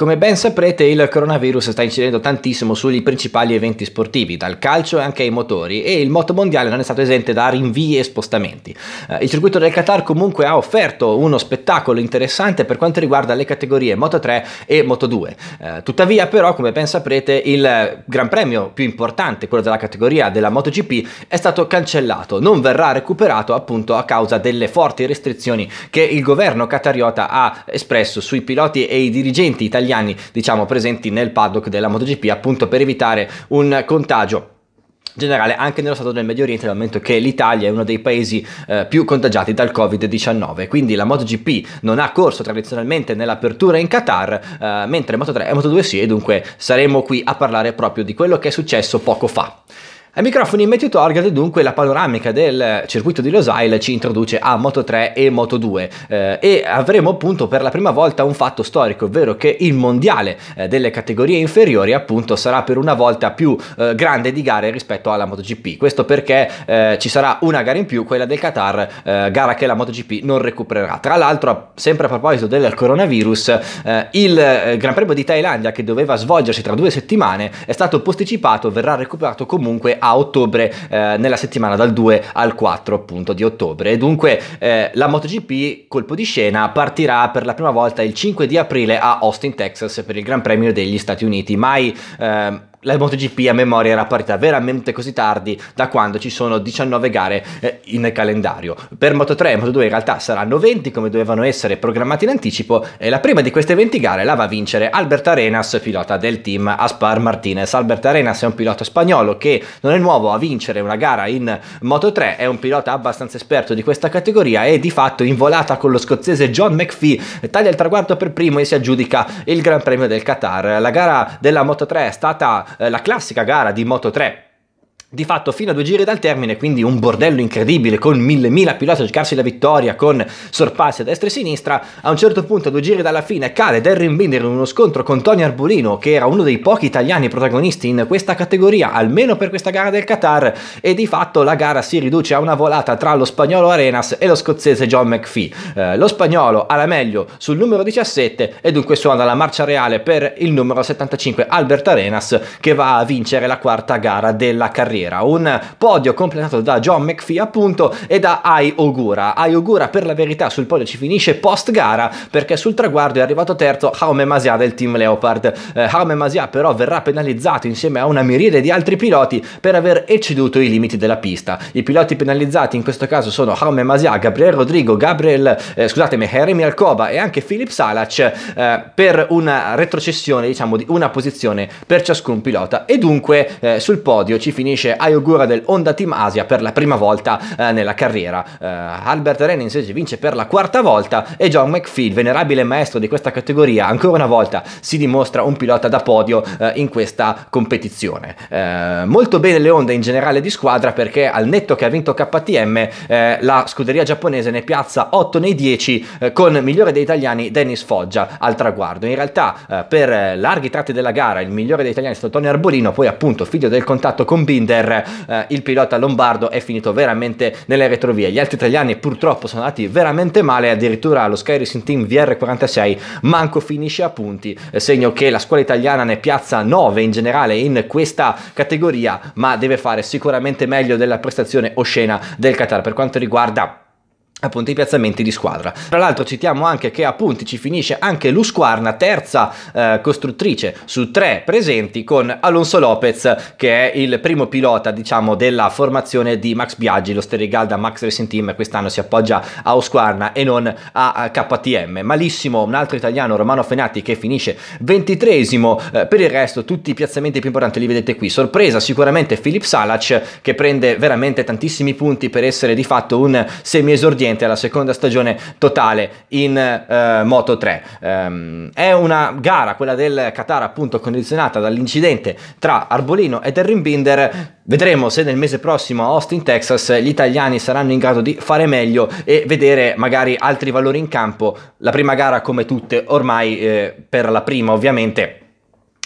Come ben saprete il coronavirus sta incidendo tantissimo sugli principali eventi sportivi, dal calcio anche ai motori, e il moto mondiale non è stato esente da rinvii e spostamenti. Eh, il circuito del Qatar comunque ha offerto uno spettacolo interessante per quanto riguarda le categorie Moto 3 e Moto 2. Eh, tuttavia però, come ben saprete, il gran premio più importante, quello della categoria della MotoGP, è stato cancellato, non verrà recuperato appunto a causa delle forti restrizioni che il governo qatariota ha espresso sui piloti e i dirigenti italiani italiani diciamo presenti nel paddock della MotoGP appunto per evitare un contagio generale anche nello stato del Medio Oriente dal momento che l'Italia è uno dei paesi eh, più contagiati dal Covid-19 quindi la MotoGP non ha corso tradizionalmente nell'apertura in Qatar eh, mentre Moto3 e Moto2 sì e dunque saremo qui a parlare proprio di quello che è successo poco fa ai microfoni Matthew Target dunque la panoramica del circuito di Los Isle ci introduce a Moto 3 e Moto 2 eh, e avremo appunto per la prima volta un fatto storico, ovvero che il mondiale eh, delle categorie inferiori appunto sarà per una volta più eh, grande di gare rispetto alla MotoGP. Questo perché eh, ci sarà una gara in più, quella del Qatar, eh, gara che la MotoGP non recupererà. Tra l'altro, sempre a proposito del coronavirus, eh, il Gran Premio di Thailandia che doveva svolgersi tra due settimane è stato posticipato, verrà recuperato comunque a ottobre eh, nella settimana dal 2 al 4 appunto di ottobre. dunque eh, la MotoGP, colpo di scena, partirà per la prima volta il 5 di aprile a Austin, Texas per il Gran Premio degli Stati Uniti. Mai... Eh, la MotoGP a memoria era partita veramente così tardi da quando ci sono 19 gare eh, in calendario. Per Moto3 e Moto2 in realtà saranno 20 come dovevano essere programmati in anticipo e la prima di queste 20 gare la va a vincere Albert Arenas, pilota del team Aspar Martinez. Albert Arenas è un pilota spagnolo che non è nuovo a vincere una gara in Moto3, è un pilota abbastanza esperto di questa categoria e di fatto in volata con lo scozzese John McPhee taglia il traguardo per primo e si aggiudica il Gran Premio del Qatar. La gara della Moto3 è stata eh, la classica gara di Moto 3 di fatto fino a due giri dal termine, quindi un bordello incredibile con mille mila piloti a giocarsi la vittoria con sorpassi a destra e sinistra, a un certo punto a due giri dalla fine cade Darren Binder in uno scontro con Tony Arbulino che era uno dei pochi italiani protagonisti in questa categoria, almeno per questa gara del Qatar e di fatto la gara si riduce a una volata tra lo spagnolo Arenas e lo scozzese John McPhee. Eh, lo spagnolo ha la meglio sul numero 17 e dunque suona la marcia reale per il numero 75 Albert Arenas che va a vincere la quarta gara della carriera primavera, un podio completato da John McPhee appunto e da Ai Ogura. Ai Ogura per la verità sul podio ci finisce post gara perché sul traguardo è arrivato terzo Jaume Masia del team Leopard. Eh, Jaume Masia però verrà penalizzato insieme a una miriade di altri piloti per aver ecceduto i limiti della pista. I piloti penalizzati in questo caso sono Jaume Masia, Gabriel Rodrigo, Gabriel, eh, scusatemi, Jeremy Alcoba e anche Philip Salac eh, per una retrocessione diciamo di una posizione per ciascun pilota e dunque eh, sul podio ci finisce vince Ayogura del Honda Team Asia per la prima volta eh, nella carriera. Eh, Albert Renin invece vince per la quarta volta e John McPhee, venerabile maestro di questa categoria, ancora una volta si dimostra un pilota da podio eh, in questa competizione. Eh, molto bene le Honda in generale di squadra perché al netto che ha vinto KTM eh, la scuderia giapponese ne piazza 8 nei 10 eh, con migliore dei italiani Dennis Foggia al traguardo. In realtà per larghi tratti della gara il migliore dei italiani è stato Tony Arbolino, poi appunto figlio del contatto con Binder per eh, il pilota lombardo è finito veramente nelle retrovie. Gli altri italiani purtroppo sono andati veramente male, addirittura lo Sky Racing Team VR46 manco finisce a punti, eh, segno che la scuola italiana ne piazza 9 in generale in questa categoria, ma deve fare sicuramente meglio della prestazione oscena del Qatar per quanto riguarda appunto i piazzamenti di squadra. Tra l'altro citiamo anche che a punti ci finisce anche Lusquarna, terza eh, costruttrice su tre presenti con Alonso Lopez che è il primo pilota diciamo della formazione di Max Biaggi, lo Sterigalda Max Racing Team quest'anno si appoggia a Usquarna e non a KTM. Malissimo un altro italiano Romano Fenati che finisce ventitresimo, eh, per il resto tutti i piazzamenti più importanti li vedete qui. Sorpresa sicuramente Filip Salac che prende veramente tantissimi punti per essere di fatto un semi esordiente Oriente, la seconda stagione totale in eh, Moto 3. Ehm, è una gara, quella del Qatar, appunto condizionata dall'incidente tra Arbolino e Erin Binder. Vedremo se nel mese prossimo a Austin, Texas, gli italiani saranno in grado di fare meglio e vedere magari altri valori in campo. La prima gara, come tutte ormai, eh, per la prima ovviamente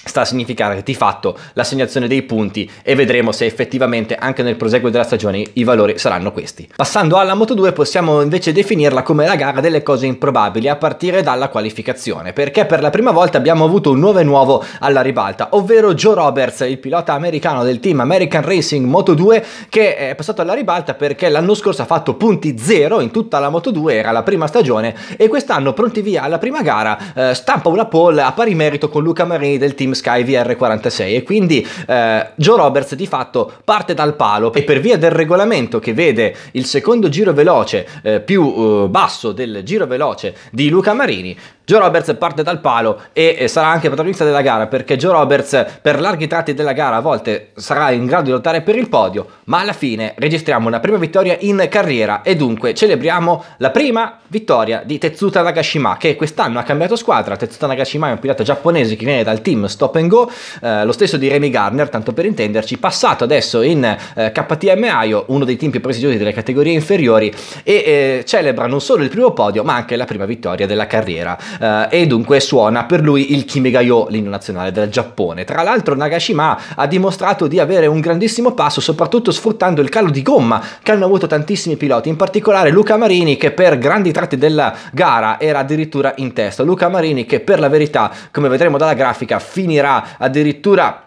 sta a significare di fatto l'assegnazione dei punti e vedremo se effettivamente anche nel proseguo della stagione i valori saranno questi. Passando alla Moto 2 possiamo invece definirla come la gara delle cose improbabili a partire dalla qualificazione perché per la prima volta abbiamo avuto un nuovo e nuovo alla ribalta ovvero Joe Roberts il pilota americano del team American Racing Moto 2 che è passato alla ribalta perché l'anno scorso ha fatto punti zero in tutta la Moto 2 era la prima stagione e quest'anno pronti via alla prima gara eh, stampa una pole a pari merito con Luca Marini del team Sky VR46 e quindi eh, Joe Roberts di fatto parte dal palo e per via del regolamento che vede il secondo giro veloce eh, più eh, basso del giro veloce di Luca Marini Joe Roberts parte dal palo e sarà anche protagonista della gara perché Joe Roberts per larghi tratti della gara a volte sarà in grado di lottare per il podio, ma alla fine registriamo una prima vittoria in carriera e dunque celebriamo la prima vittoria di Tetsuta Nagashima che quest'anno ha cambiato squadra. Tetsuta Nagashima è un pilota giapponese che viene dal team Stop and Go, eh, lo stesso di Remy Garner, tanto per intenderci, passato adesso in eh, KTM Aio, uno dei team più prestigiosi delle categorie inferiori e eh, celebra non solo il primo podio ma anche la prima vittoria della carriera eh, e dunque suona per lui il Kimigayo, l'inno nazionale del Giappone. Tra l'altro Nagashima ha dimostrato di avere un grandissimo passo, soprattutto sfruttando il calo di gomma che hanno avuto tantissimi piloti, in particolare Luca Marini che per grandi tratti della gara era addirittura in testa. Luca Marini che per la verità, come vedremo dalla grafica, finirà addirittura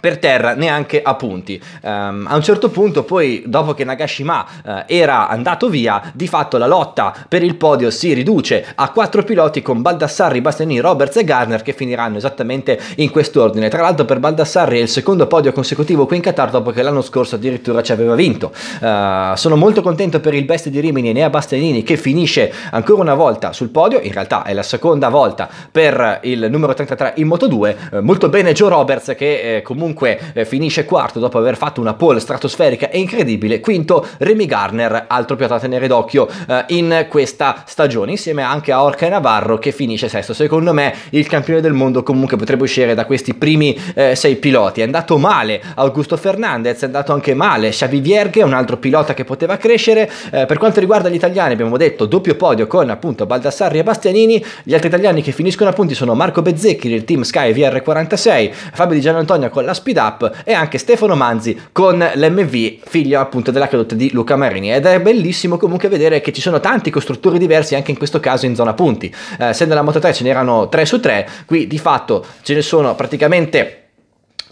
per terra neanche a punti. Um, a un certo punto poi, dopo che Nagashima uh, era andato via, di fatto la lotta per il podio si riduce a quattro piloti con Baldassarri, Bastianini, Roberts e Garner che finiranno esattamente in quest'ordine. Tra l'altro per Baldassarri è il secondo podio consecutivo qui in Qatar dopo che l'anno scorso addirittura ci aveva vinto. Uh, sono molto contento per il best di Rimini e Nea Bastianini che finisce ancora una volta sul podio, in realtà è la seconda volta per il numero 33 in Moto 2. Uh, eh, molto bene Joe Roberts che eh, comunque comunque eh, finisce quarto dopo aver fatto una pole stratosferica e incredibile, quinto Remy Garner, altro piatto da tenere d'occhio eh, in questa stagione, insieme anche a Orca e Navarro che finisce sesto. Secondo me il campione del mondo comunque potrebbe uscire da questi primi eh, sei piloti. È andato male Augusto Fernandez, è andato anche male Xavi Vierghe, un altro pilota che poteva crescere. Eh, per quanto riguarda gli italiani abbiamo detto doppio podio con appunto Baldassarri e Bastianini, gli altri italiani che finiscono a punti sono Marco Bezzecchi del team Sky VR46, Fabio Di Antonio con la Speed Up e anche Stefano Manzi con l'MV, figlio appunto della caduta di Luca Marini. Ed è bellissimo comunque vedere che ci sono tanti costruttori diversi anche in questo caso in zona punti. Eh, se nella Moto 3 ce n'erano 3 su 3, qui di fatto ce ne sono praticamente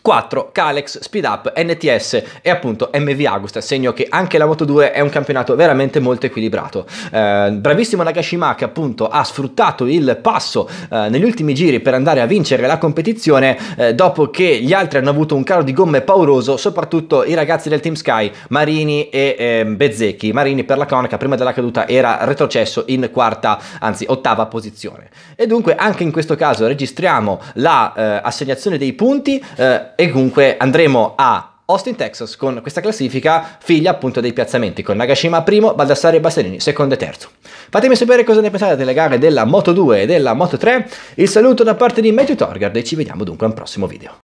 4 Calex, Speed Up, NTS e appunto MV Agusta, segno che anche la Moto 2 è un campionato veramente molto equilibrato. Eh, bravissimo Nagashima che appunto ha sfruttato il passo eh, negli ultimi giri per andare a vincere la competizione eh, dopo che gli altri hanno avuto un calo di gomme pauroso, soprattutto i ragazzi del Team Sky, Marini e ehm, Bezzecchi. Marini per la cronaca prima della caduta era retrocesso in quarta, anzi ottava posizione. E dunque anche in questo caso registriamo la eh, assegnazione dei punti. Eh, e comunque andremo a Austin, Texas, con questa classifica figlia appunto dei piazzamenti, con Nagashima primo, Baldassare e Bastianini secondo e terzo. Fatemi sapere cosa ne pensate delle gare della Moto 2 e della Moto 3, il saluto da parte di Matthew Torgard e ci vediamo dunque al prossimo video.